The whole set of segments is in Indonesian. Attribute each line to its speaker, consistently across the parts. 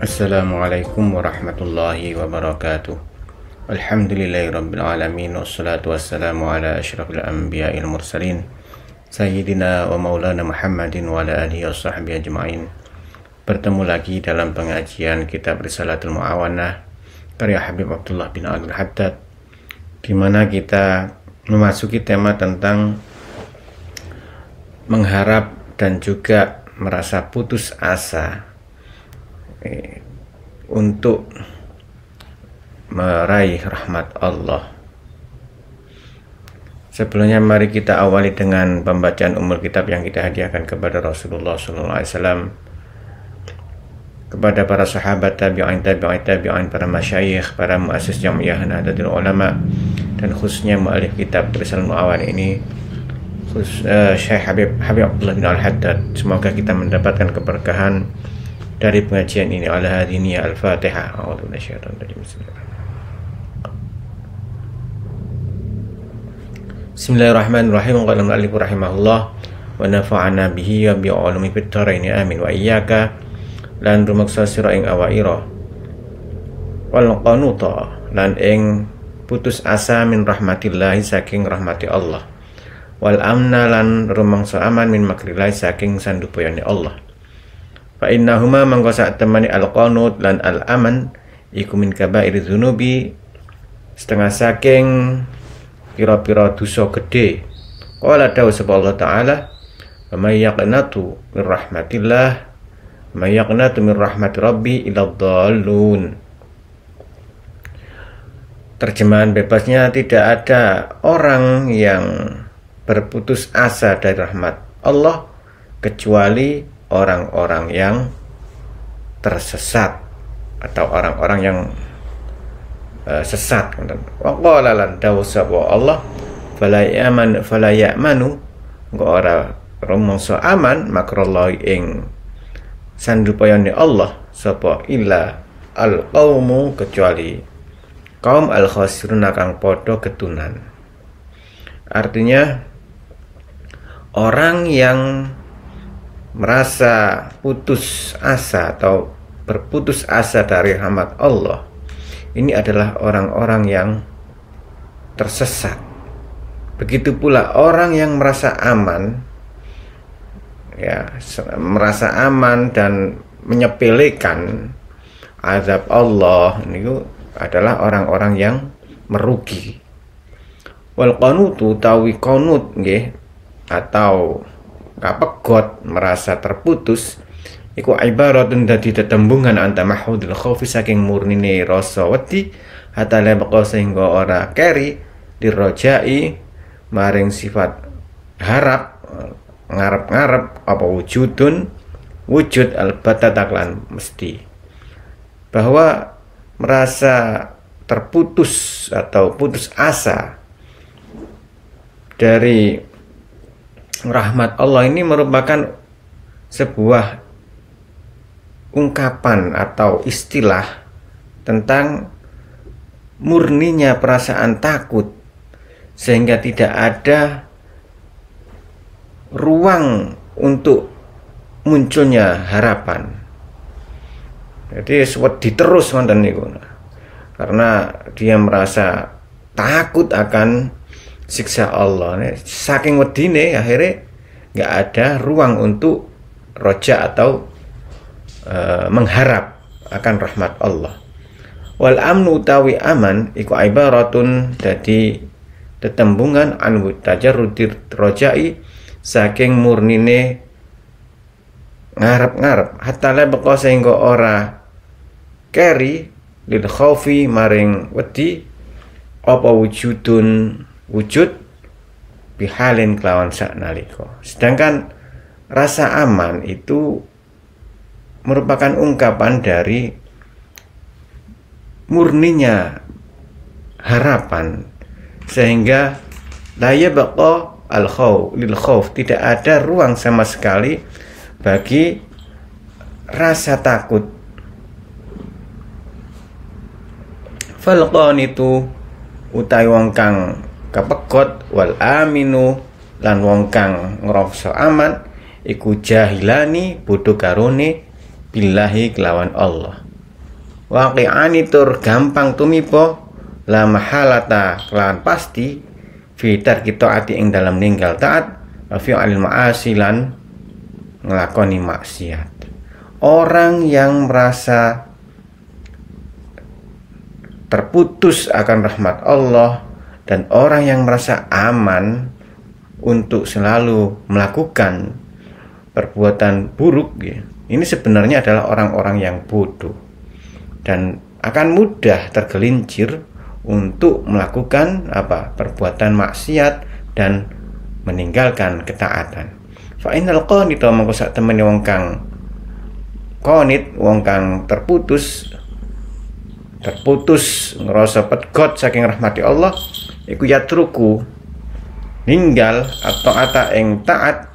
Speaker 1: Assalamualaikum warahmatullahi wabarakatuh Alhamdulillahi rabbil alamin Wassalatu wassalamu ala ashrafil anbiya il mursalin Sayyidina wa maulana Muhammadin wa ala alihi wa sahbihi ajma'in Bertemu lagi dalam pengajian kitab Risalatul Mu'awanah Karya Habib Abdullah bin Abdul Haddad di mana kita memasuki tema tentang mengharap dan juga merasa putus asa eh, untuk meraih rahmat Allah. Sebelumnya mari kita awali dengan pembacaan umur kitab yang kita hadiahkan kepada Rasulullah SAW kepada para sahabat tabi'in tabi'in tabi'in para masyayikh para muassis jamiah Nahdlatul Ulama dan khususnya mu'alif kitab Risalah Mu'awan ini khusus, uh, Syekh Habib Habib Abdullah bin Al-Haddad semoga kita mendapatkan keberkahan dari pengajian ini ala hadini al-fatihah a'udhu dari Bismillahirrahmanirrahim qala al-mu'allif rahimahullah wa nafa'ana bihi wa bi 'ulumi amin wa iyaka lan rumaksa sira ing awaira wal qanuta lan ing putus asa min rahmatillahi saking rahmati Allah wal amna lan rumangsa aman min makrillahi saking sandupoyane Allah fa innahuma mangko sak temani al qanut lan al aman iku min kabair dzunubi setengah saking pira-pira dosa gede qala dawu sapa Allah taala may yaqnatu min rahmatillah may yaqnatu min rahmat rabbi ila dhalun." terjemahan bebasnya tidak ada orang yang berputus asa dari rahmat Allah kecuali orang-orang yang tersesat atau orang-orang yang uh, sesat wa qala lan Allah falayaman falayamanu fala yamanu ora rumangsa aman makrallahi ing sandupayane Allah sapa illa al qaumu kecuali kaum al khasiruna kang podo ketunan artinya orang yang merasa putus asa atau berputus asa dari rahmat Allah ini adalah orang-orang yang tersesat. Begitu pula orang yang merasa aman ya merasa aman dan menyepelekan azab Allah ini adalah orang-orang yang merugi. Wal qanutu tawi qanut nggih atau kapegot merasa terputus iku ibaratun dadi tetembungan anta mahudul khaufi saking murnine rasa wedi hatta lebeko sehingga ora keri dirojai maring sifat harap ngarep-ngarep apa wujudun wujud albata taklan mesti bahwa merasa terputus atau putus asa dari rahmat Allah ini merupakan sebuah ungkapan atau istilah tentang murninya perasaan takut sehingga tidak ada ruang untuk munculnya harapan. Jadi wedi terus mantan niku. Karena dia merasa takut akan siksa Allah nih saking wedine akhirnya nggak ada ruang untuk roja atau e, mengharap akan rahmat Allah wal amnu utawi aman iku ibaratun dadi tetembungan an tajarrudir rojai saking murnine ngarep-ngarep hatta la beko sehingga ora keri lil khaufi maring wedi apa wujudun wujud pihalin kelawan saknaliko sedangkan rasa aman itu merupakan ungkapan dari murninya harapan sehingga daya bako al khaw lil khaw tidak ada ruang sama sekali bagi rasa takut falqon itu utai wong kang kapekot wal aminu lan wong kang ngrasa aman iku jahilani bodho karone billahi kelawan Allah waqi'ani tur gampang tumipo la mahalata kelawan pasti fitar kita ati ing dalam ninggal taat fi al maasilan ngelakoni maksiat orang yang merasa terputus akan rahmat Allah dan orang yang merasa aman untuk selalu melakukan perbuatan buruk ya, ini sebenarnya adalah orang-orang yang bodoh dan akan mudah tergelincir untuk melakukan apa perbuatan maksiat dan meninggalkan ketaatan. Fa innal qanita mangko sak temene wong kang konit wong kang terputus terputus ngerasa pedgot saking rahmati Allah iku truku ninggal atau ata eng taat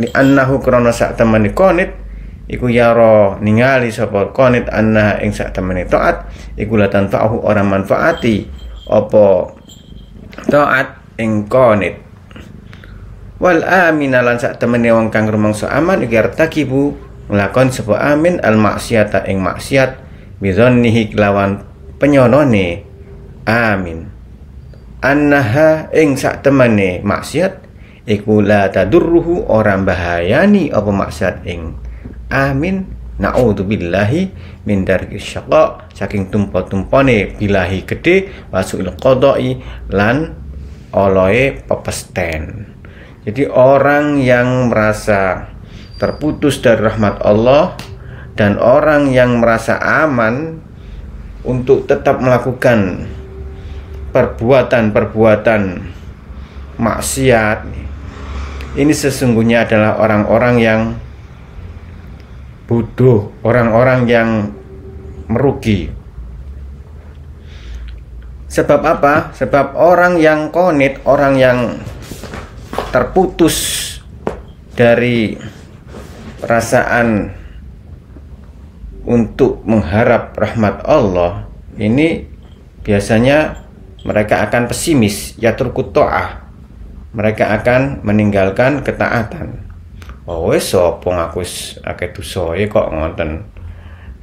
Speaker 1: li annahu krono sak temani konit iku ro ningali sapa konit anna eng sak temani taat iku la tanfa'u orang manfaati apa taat eng konit wal amin lan sak temani wong kang rumangsa aman iki artakibu nglakon sapa amin al maksiata eng maksiat bizonnihi kelawan penyonone amin annaha ing sak temane maksiat iku la tadurruhu orang bahayani apa maksiat ing amin naudzubillahi min darkis syaqa saking tumpa-tumpane bilahi gede wasul qada'i lan oloe pepesten jadi orang yang merasa terputus dari rahmat Allah dan orang yang merasa aman untuk tetap melakukan perbuatan-perbuatan maksiat ini sesungguhnya adalah orang-orang yang bodoh, orang-orang yang merugi. Sebab apa? Sebab orang yang konit, orang yang terputus dari perasaan untuk mengharap rahmat Allah ini biasanya mereka akan pesimis yatruku ta'ah mereka akan meninggalkan ketaatan oh wis sapa ngaku akeh ya kok ngonten.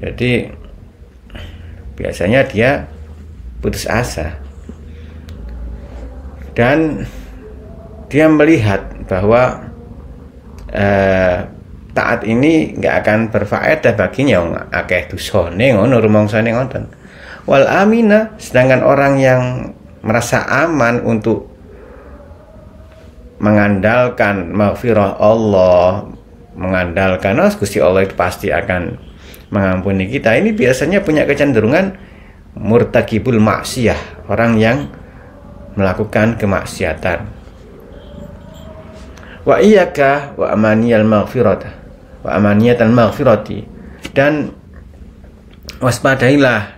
Speaker 1: jadi biasanya dia putus asa dan dia melihat bahwa eh, taat ini nggak akan berfaedah baginya akeh dosane ngono rumangsane ngoten wal amina sedangkan orang yang merasa aman untuk mengandalkan maghfirah Allah mengandalkan oh, Gusti Allah itu pasti akan mengampuni kita ini biasanya punya kecenderungan murtakibul maksiyah orang yang melakukan kemaksiatan wa iyyaka wa amaniyal maghfirata wa amaniyatan maghfirati dan waspadailah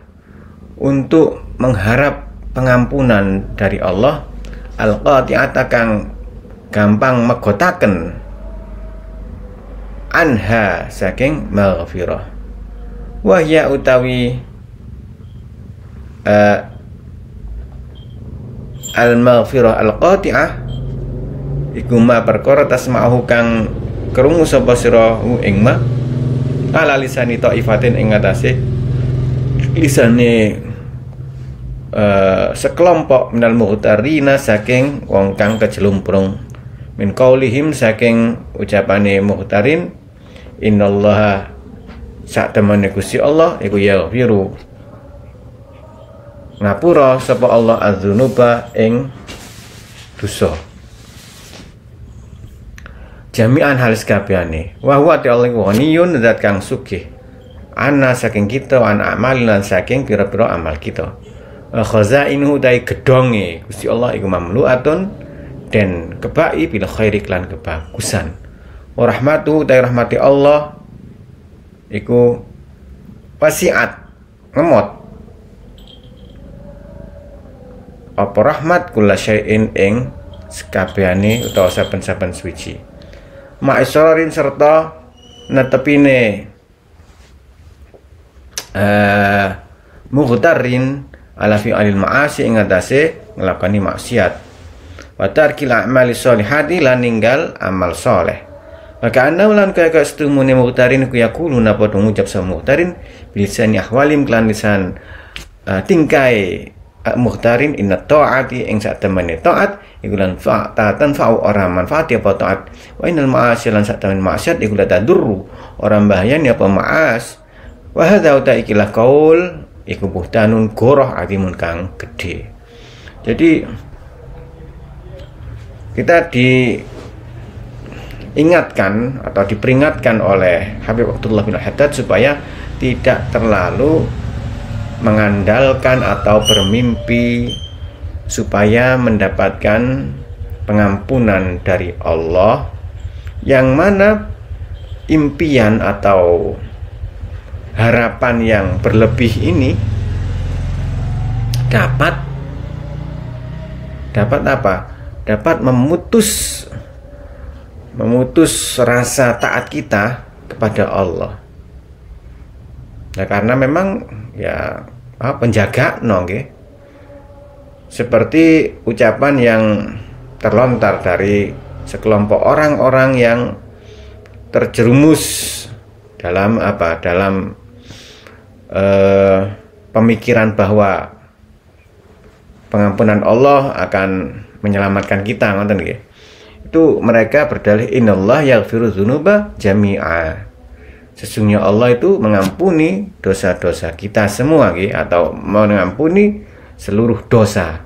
Speaker 1: untuk mengharap pengampunan dari Allah al-qati'ata kang gampang megotaken anha saking maghfirah wahya utawi uh, eh, al maghfirah al qati'ah iku ma perkara tasma'uhu kang krungu sapa sira ing ma ala lisani taifatin ing Eh, sekelompok minal muhtarina saking wong kang kejelumprung min qaulihim saking ucapane muhtarin innallaha sak temane Gusti Allah iku yaghfiru ngapura sapa Allah adzunuba ing dosa jami'an halis kabehane wa huwa ta'ala waniyun zat kang sugih ana saking kita an amal lan saking pira-pira amal kita Eh, inhu dai gedonge Gusti Allah iku mamluatun dan kebai bil khairi lan kebagusan wa rahmatu dai rahmati Allah iku wasiat ngemot apa rahmat kula syai'in ing sekabehane utawa saben-saben suci ma'isrorin serta netepine eh uh, mughtarin ala fi alil ma'asi ing atase nglakoni maksiat wa tarkil a'mali solihati lan ninggal amal soleh maka anda ulan kaya kaya setumune muhtarin ku yakulu napa ngucap sama muhtarin. bilisan ahwalim kelanisan lisan uh, tingkai uh, eh, muktarin inna ta'ati ing sak ta'at ikulan lan ta'atan fa'u orang manfaat apa ta'at wa innal ma'asi lan sak temen maksiat ikulan la orang bahaya ni apa ma'as wa hadza ta ikilah kaul iku buhtanun goroh agi kang gede jadi kita diingatkan atau diperingatkan oleh Habib Abdullah bin Haddad supaya tidak terlalu mengandalkan atau bermimpi supaya mendapatkan pengampunan dari Allah yang mana impian atau harapan yang berlebih ini dapat dapat apa? Dapat memutus memutus rasa taat kita kepada Allah. Ya karena memang ya ah, penjaga nong okay? Seperti ucapan yang terlontar dari sekelompok orang-orang yang terjerumus dalam apa? Dalam eh, pemikiran bahwa pengampunan Allah akan menyelamatkan kita ngoten nggih. Itu mereka berdalih innallaha yaghfiru dzunuba jami'a. Sesungguhnya Allah itu mengampuni dosa-dosa kita semua nggih atau mengampuni seluruh dosa.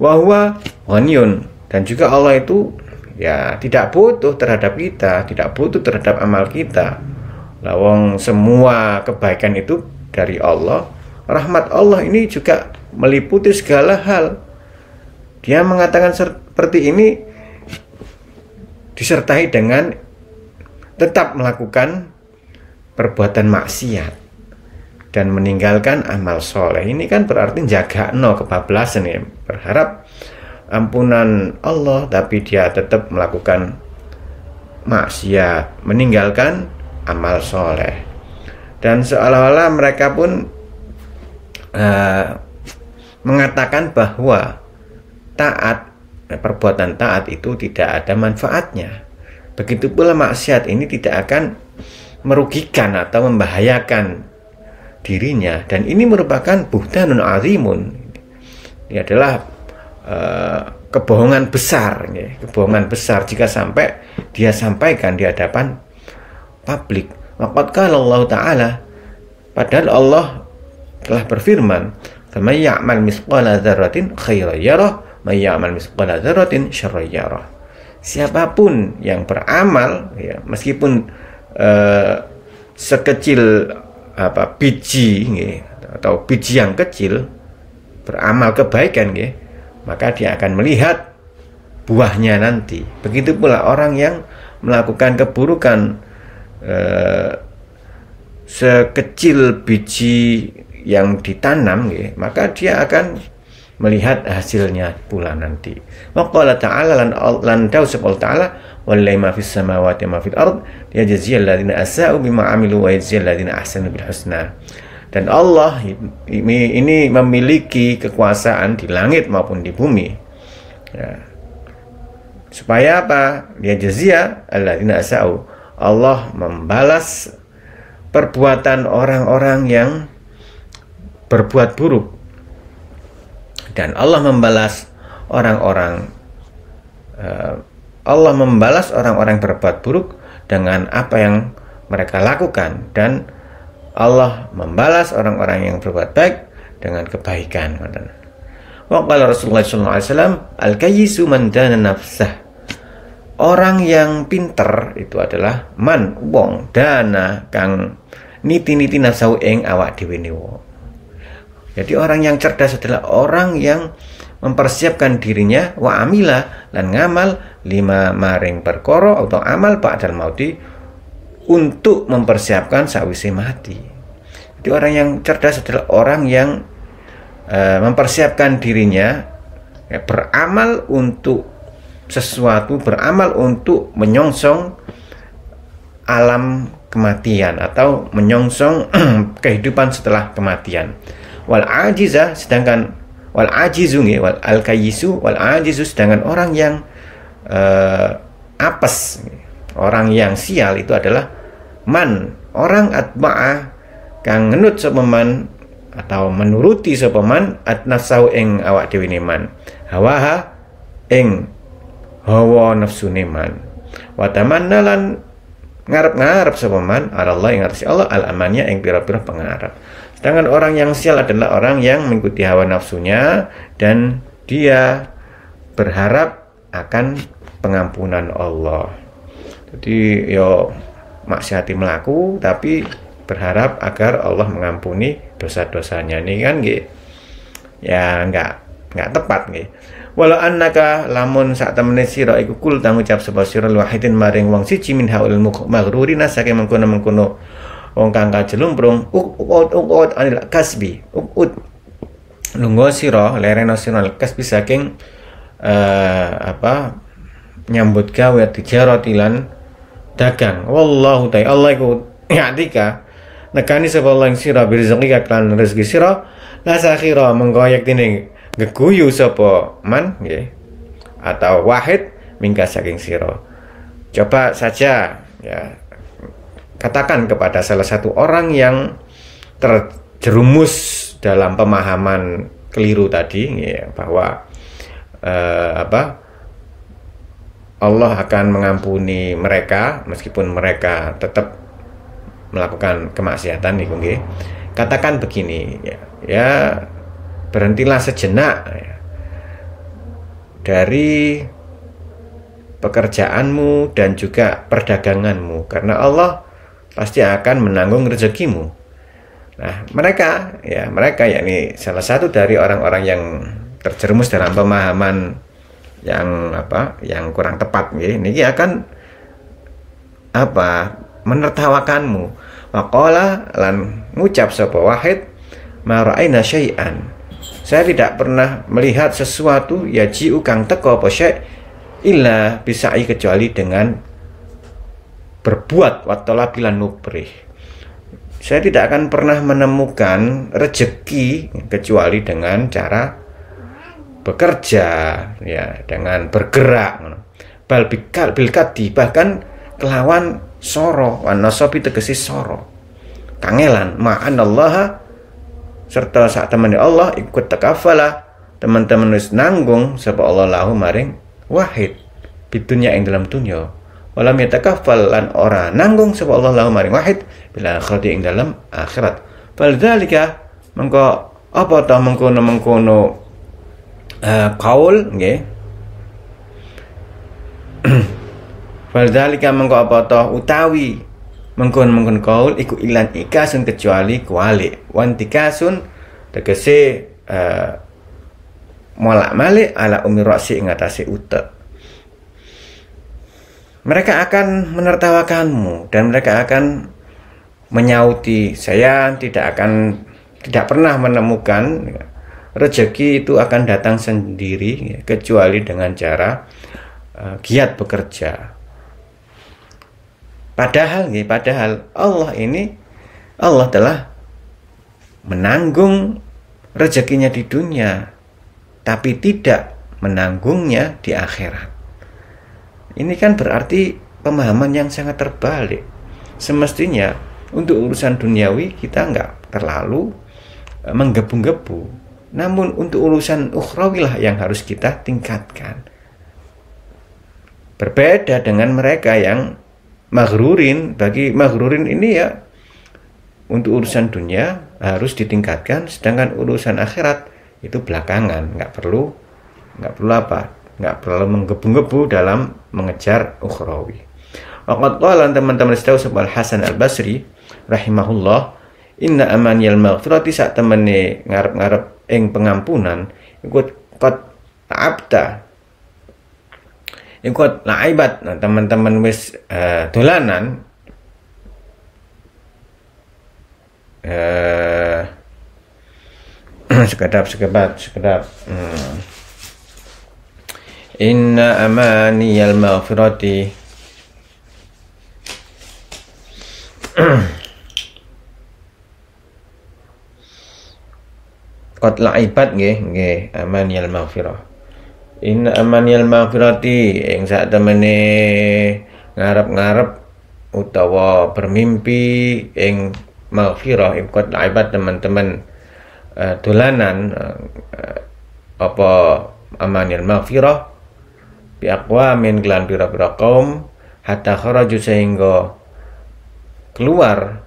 Speaker 1: Wahwa ghaniyun dan juga Allah itu ya tidak butuh terhadap kita, tidak butuh terhadap amal kita. Lawong semua kebaikan itu dari Allah, rahmat Allah ini juga meliputi segala hal. Dia mengatakan seperti ini disertai dengan tetap melakukan perbuatan maksiat dan meninggalkan amal soleh. Ini kan berarti jaga no kebablasan ya. Berharap ampunan Allah tapi dia tetap melakukan maksiat, meninggalkan amal soleh dan seolah-olah mereka pun uh, mengatakan bahwa taat perbuatan taat itu tidak ada manfaatnya. Begitu pula maksiat ini tidak akan merugikan atau membahayakan dirinya dan ini merupakan buhtanun azimun. Ini adalah uh, kebohongan besar, ya. kebohongan besar jika sampai dia sampaikan di hadapan publik Waqat kalau Allah Ta'ala Padahal Allah telah berfirman فَمَنْ يَعْمَلْ مِثْقَالَ ذَرَّةٍ خَيْرًا يَرَهُ مَنْ يَعْمَلْ مِثْقَالَ ذَرَّةٍ Siapapun yang beramal ya, meskipun uh, sekecil apa biji ya, atau biji yang kecil beramal kebaikan ya, maka dia akan melihat buahnya nanti. Begitu pula orang yang melakukan keburukan Eh, sekecil biji yang ditanam ya, maka dia akan melihat hasilnya pula nanti. Maqala ta'ala lan lan tausab ta'ala wallahi ma fis samawati ma fil ard yajziyal ladina asa'u bima amilu wa yajziyal ladina ahsanu bil husna. Dan Allah ini, ini memiliki kekuasaan di langit maupun di bumi. Ya. Supaya apa? Dia jazia alladina asa'u Allah membalas perbuatan orang-orang yang berbuat buruk dan Allah membalas orang-orang eh, Allah membalas orang-orang berbuat buruk dengan apa yang mereka lakukan dan Allah membalas orang-orang yang berbuat baik dengan kebaikan. Waqala Rasulullah sallallahu alaihi wasallam al-kayyisu man dana nafsah Orang yang pinter itu adalah man wong dana kang niti-niti nasau ing awak dhewe Jadi orang yang cerdas adalah orang yang mempersiapkan dirinya wa amila dan ngamal lima maring perkoro atau amal pak dan mauti untuk mempersiapkan sawise mati. Jadi orang yang cerdas adalah orang yang e, mempersiapkan dirinya ya, beramal untuk sesuatu beramal untuk menyongsong alam kematian atau menyongsong kehidupan setelah kematian wal ajiza sedangkan wal ajizu wal al kayisu wal ajizu sedangkan orang yang uh, apes orang yang sial itu adalah man orang atba'a kang ngenut sopeman atau menuruti sopeman atnasau ing awak dewi man hawaha ing hawa nafsu niman wa tamannalan ngarep-ngarep sapa man Allah yang atas Allah al amannya yang pira-pira pengarep sedangkan orang yang sial adalah orang yang mengikuti hawa nafsunya dan dia berharap akan pengampunan Allah jadi yo ya, maksiati melaku tapi berharap agar Allah mengampuni dosa-dosanya nih kan gitu ya nggak nggak tepat nih walau annaka lamun saat temenin siro iku kul tang ucap sebuah sira wahidin maring wong siji min haul magruri nasake mengkono-mengkono wong kangka jelumprung ukut ukut anil kasbi ukut lungguh siro siro nasional kasbi saking uh, apa nyambut gawe tijarati lan dagang wallahu ta'ala Allah iku ya'tika nekani sebuah Allah siro birzaqika lan rezeki siro nasa sakhira mengko yektine ngeguyu sopo man ye. atau wahid mingga saking siro. coba saja ya katakan kepada salah satu orang yang terjerumus dalam pemahaman keliru tadi ya, bahwa eh, apa Allah akan mengampuni mereka meskipun mereka tetap melakukan kemaksiatan nih nggih. Katakan begini ya, ya berhentilah sejenak dari pekerjaanmu dan juga perdaganganmu karena Allah pasti akan menanggung rezekimu. Nah, mereka ya, mereka yakni salah satu dari orang-orang yang terjerumus dalam pemahaman yang apa? yang kurang tepat ya. Ini akan apa? menertawakanmu. Maqala lan ngucap sapa Wahid ma saya tidak pernah melihat sesuatu ya ji kang teko posyek syek bisa i kecuali dengan berbuat bila nubrih saya tidak akan pernah menemukan rejeki kecuali dengan cara bekerja ya dengan bergerak bal bikal bilkati bahkan kelawan soro wan tegesi soro kangelan ma'anallaha serta saat teman Allah ikut takafala teman-teman wis nanggung sapa Allah lahu maring wahid pitunya yang dalam dunya walam yatakafal lan ora nanggung sapa Allah lahu maring wahid bila akhirat ing dalam akhirat faldzalika mengko apa ta mengkono mengkono uh, eh, kaul nggih faldzalika mengko apa ta utawi mengkon mengkon kaul iku ilan ikasun kecuali kuali wan tikasun tegese uh, eh, molak malik ala umi roksi ngatasi utek mereka akan menertawakanmu dan mereka akan menyauti saya tidak akan tidak pernah menemukan rezeki itu akan datang sendiri kecuali dengan cara uh, giat bekerja Padahal ya, padahal Allah ini Allah telah menanggung rezekinya di dunia tapi tidak menanggungnya di akhirat. Ini kan berarti pemahaman yang sangat terbalik. Semestinya untuk urusan duniawi kita nggak terlalu eh, menggebu-gebu. Namun untuk urusan ukhrawi yang harus kita tingkatkan. Berbeda dengan mereka yang maghrurin bagi maghrurin ini ya untuk urusan dunia harus ditingkatkan sedangkan urusan akhirat itu belakangan nggak perlu nggak perlu apa nggak perlu menggebu-gebu dalam mengejar ukhrawi Waqat qalan teman-teman setahu sebab Hasan Al Basri rahimahullah inna amaniyal maghfirati saat temene ngarep-ngarep ing pengampunan ikut qad abda ikut laibat nah teman-teman wis uh, dolanan eh uh, sekedap sekedap sekedap hmm. inna amani al maghfirati kot laibat nggih nggih amani al maghfirah In amanil maghfirati ing sak temene ngarep-ngarep utawa bermimpi ing maghfirah ing kot laibat teman-teman uh, dolanan uh, apa amanil maghfirah biakwa min kelan pira kaum hatta kharaju sehingga keluar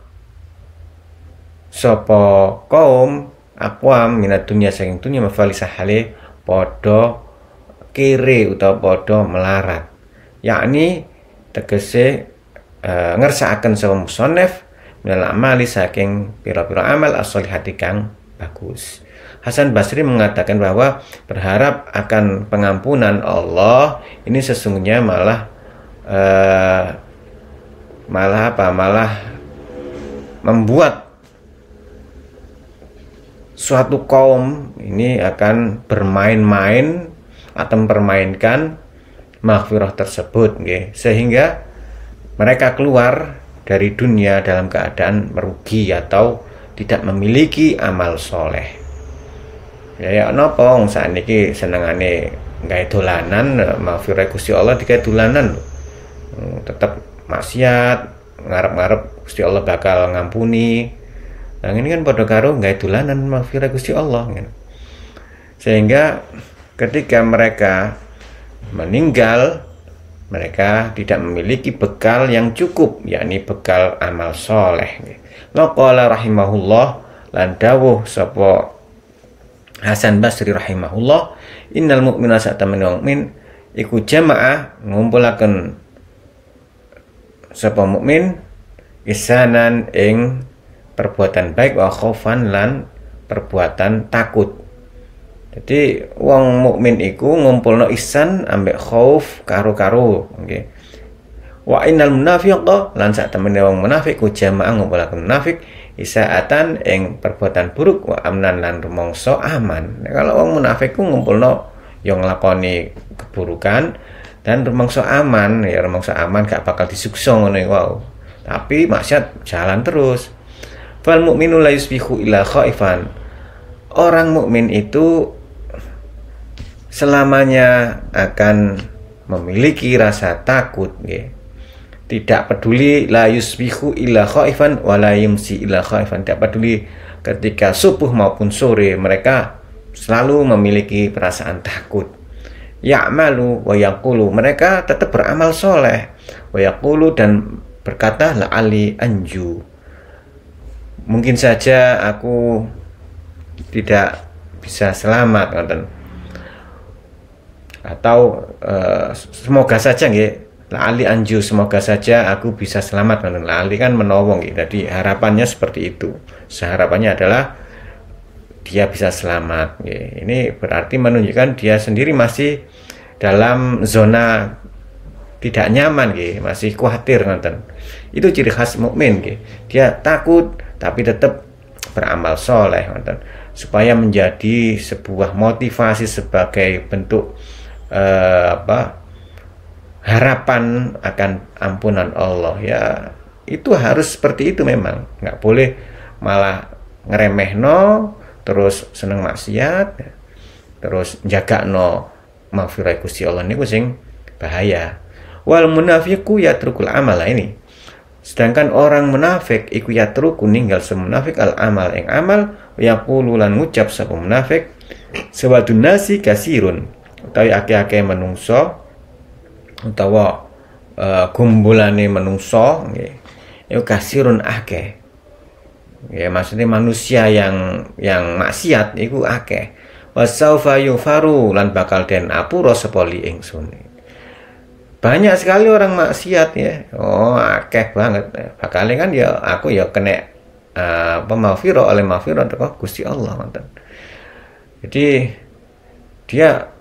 Speaker 1: sapa kaum akwam minat dunia saking dunia mafalisah hale podo kiri utawa podo melarat yakni tegese ngerasa eh, ngersakaken sewa musonef minal amali saking pira-pira amal asal hati kang bagus Hasan Basri mengatakan bahwa berharap akan pengampunan Allah ini sesungguhnya malah uh, malah apa malah membuat suatu kaum ini akan bermain-main atau mempermainkan makfiroh tersebut okay? Sehingga mereka keluar dari dunia dalam keadaan merugi atau tidak memiliki amal soleh ya ya napa seneng ane senengane itu dolanan makfiroh Gusti Allah itu dolanan hmm, tetap maksiat ngarep-ngarep Gusti Allah bakal ngampuni nah ini kan bodoh karo itu dolanan makfiroh Gusti Allah sehingga ketika mereka meninggal mereka tidak memiliki bekal yang cukup yakni bekal amal soleh Lokola rahimahullah landawuh Sopo Hasan Basri rahimahullah innal mu'mina sa'ta mu'min iku jamaah ngumpulaken sopo mu'min isanan ing perbuatan baik wa khofan lan perbuatan takut jadi wong mukmin iku ngumpulno isan ambek khauf karo-karo, nggih. Wa innal munafiqa lan sak temene wong munafik ku jamaah ngumpulaken munafik isaatan ing perbuatan buruk wa amnan lan rumangsa aman. Nah, kalau wong munafik ku ngumpulno yang lakoni keburukan dan rumangsa aman, ya rumangsa aman gak bakal disuksong ngono wow. Tapi maksiat jalan terus. Fal mukminu la yusbihu illa khaifan. Orang mukmin itu selamanya akan memiliki rasa takut ya. Tidak peduli la yusbihu illa khaifan wa la yumsi illa khaifan. Tidak peduli ketika subuh maupun sore mereka selalu memiliki perasaan takut. Ya'malu wa yaqulu. Mereka tetap beramal soleh. Wa yaqulu dan berkata la ali anju. Mungkin saja aku tidak bisa selamat, ngoten atau uh, semoga saja nggih lali anju semoga saja aku bisa selamat ngoten lali kan menolong nggih jadi harapannya seperti itu seharapannya adalah dia bisa selamat nggih ini berarti menunjukkan dia sendiri masih dalam zona tidak nyaman gitu, masih khawatir nonton itu ciri khas mukmin gitu. dia takut tapi tetap beramal soleh nonton supaya menjadi sebuah motivasi sebagai bentuk eh, apa harapan akan ampunan Allah ya itu harus seperti itu memang nggak boleh malah ngeremeh no terus seneng maksiat ya. terus jaga no maafirai kusti Allah ini kucing bahaya wal munafiku ya trukul amal nah ini sedangkan orang munafik iku ya truku ninggal semunafik al amal yang amal ya pululan ngucap sapa munafik sewadun nasi kasirun utawi akeh-akeh menungso utawa uh, eh, gumbulane menungso nggih kasirun akeh ya maksudnya manusia yang yang maksiat Wa akeh wasaufa yufaru lan bakal den apura sapa li ingsun banyak sekali orang maksiat ya oh akeh banget bakalnya kan ya aku ya kena uh, eh, pemafiro oleh mafiro teko Gusti Allah mantan jadi dia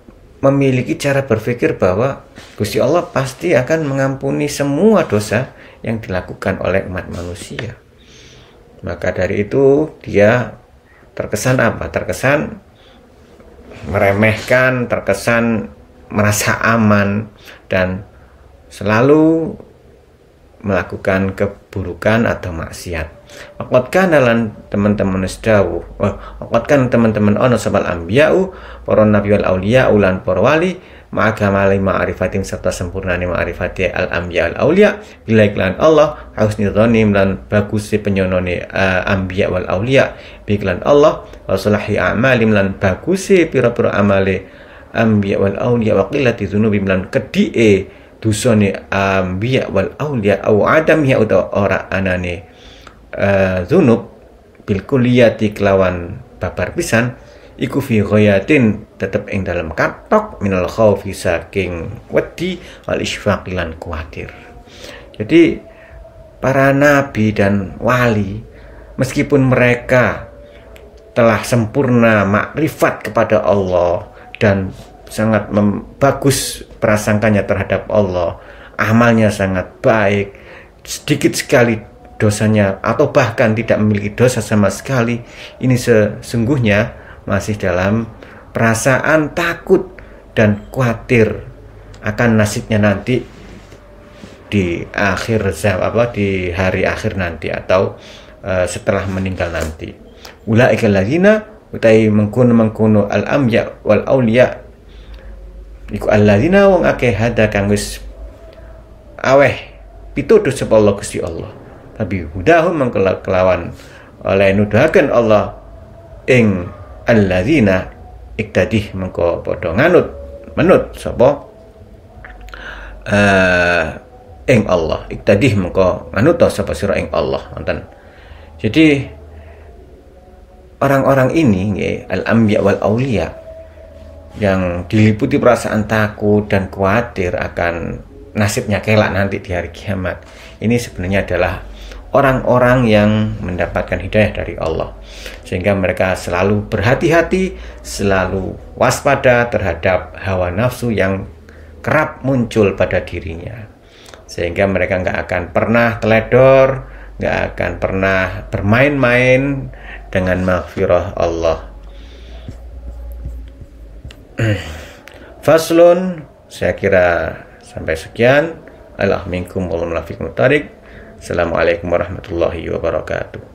Speaker 1: memiliki cara berpikir bahwa Gusti Allah pasti akan mengampuni semua dosa yang dilakukan oleh umat manusia. Maka dari itu dia terkesan apa? Terkesan meremehkan, terkesan merasa aman dan selalu melakukan keburukan atau maksiat. Waqat dalam teman-teman sedawu. Eh, Waqat teman-teman ono sebal ambiau, poron nabi wal aulia ulan porwali, wali malai lima serta sempurna ni ma'arifati ya al ambia al aulia bila iklan Allah hausni dhanim lan bagus si uh, eh, ambia wal aulia biklan Allah wasulahi amalim dan bagus si pira-pira amale ambia wal aulia wa zunubim dan lan kedie ni ambiya wal aulia au adam ya uta ora anane uh, zunub bil kuliyati kelawan babar pisan iku fi ghayatin tetep ing dalam katok minal khaufi saking wedi wal lan kuatir jadi para nabi dan wali meskipun mereka telah sempurna makrifat kepada Allah dan sangat bagus prasangkanya terhadap Allah, amalnya sangat baik, sedikit sekali dosanya atau bahkan tidak memiliki dosa sama sekali, ini sesungguhnya masih dalam perasaan takut dan khawatir akan nasibnya nanti di akhir apa di hari akhir nanti atau uh, setelah meninggal nanti. Ulaikal ladzina utai mengkuno mengkuno al amya wal aulia iku dina wong akeh hada kang wis aweh pitutus sapa Allah Gusti Allah tapi hudahum mengkelawan oleh nuduhaken Allah ing alladzina iktadi mengko padha nganut menut sapa uh, ing Allah iktadi mengko nganut sapa sira ing Allah wonten jadi orang-orang ini al-anbiya wal auliya yang diliputi perasaan takut dan khawatir akan nasibnya kelak nanti di hari kiamat ini sebenarnya adalah orang-orang yang mendapatkan hidayah dari Allah sehingga mereka selalu berhati-hati selalu waspada terhadap hawa nafsu yang kerap muncul pada dirinya sehingga mereka nggak akan pernah teledor nggak akan pernah bermain-main dengan maghfirah Allah Faslun, saya kira sampai sekian. Alhamdulillah Assalamualaikum warahmatullahi wabarakatuh.